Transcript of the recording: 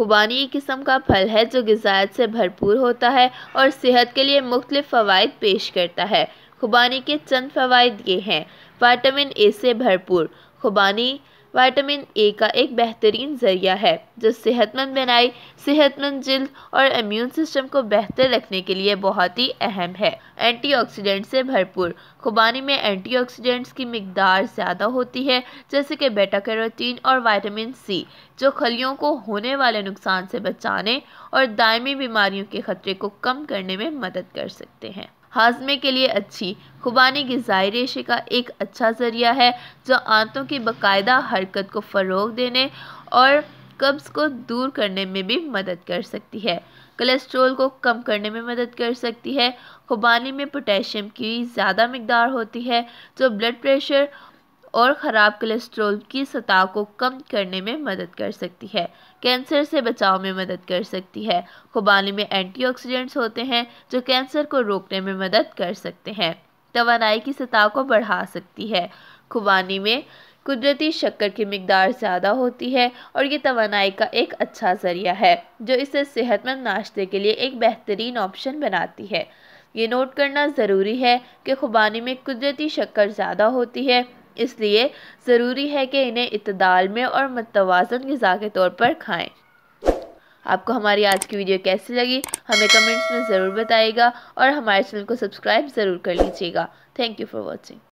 खुबानी एक किस्म का फल है जो गजायत से भरपूर होता है और सेहत के लिए मुख्तलिफ फ़वाद पेश करता है खुबानी के चंद फ़वाद ये हैं वाइटामिन ए से भरपूर खुबानी वाइटामिन ए का एक बेहतरीन ज़रिया है जो सेहतमंद बनाई सेहतमंद जल्द और इम्यून सिस्टम को बेहतर रखने के लिए बहुत ही अहम है एंटीऑक्सीडेंट से भरपूर खुबानी में एंटीऑक्सीडेंट्स की मकदार ज़्यादा होती है जैसे कि बेटा कैरोटीन और वाइटामिन सी जो खलियों को होने वाले नुकसान से बचाने और दायमी बीमारियों के खतरे को कम करने में मदद कर सकते हैं हाजमे के लिए अच्छी खुबानी गज़ाई रेशे का एक अच्छा ज़रिया है जो आंतों की बाकायदा हरकत को फ़रोग देने और कब्ज़ को दूर करने में भी मदद कर सकती है कोलेस्ट्रोल को कम करने में मदद कर सकती है खुबानी में पोटेशियम की ज़्यादा मकदार होती है जो ब्लड प्रेशर और ख़राब कोलेस्ट्रोल की सतह को कम करने में मदद कर सकती है कैंसर से बचाव में मदद कर सकती है खुबानी में एंटीऑक्सीडेंट्स होते हैं जो कैंसर को रोकने में मदद कर सकते हैं तोानाई की सतह को बढ़ा सकती है खुबानी में कुदरती शक्कर की मकदार ज़्यादा होती है और ये तोानाई का एक अच्छा ज़रिया है जो इसे सेहतमंद नाश्ते के लिए एक बेहतरीन ऑप्शन बनाती है ये नोट करना ज़रूरी है कि खुबानी में कुदरती शक्कर ज़्यादा होती है इसलिए ज़रूरी है कि इन्हें इतदाल में और मतवाजन गज़ा के तौर पर खाएं आपको हमारी आज की वीडियो कैसी लगी हमें कमेंट्स में ज़रूर बताइएगा और हमारे चैनल को सब्सक्राइब ज़रूर कर लीजिएगा थैंक यू फॉर वॉचिंग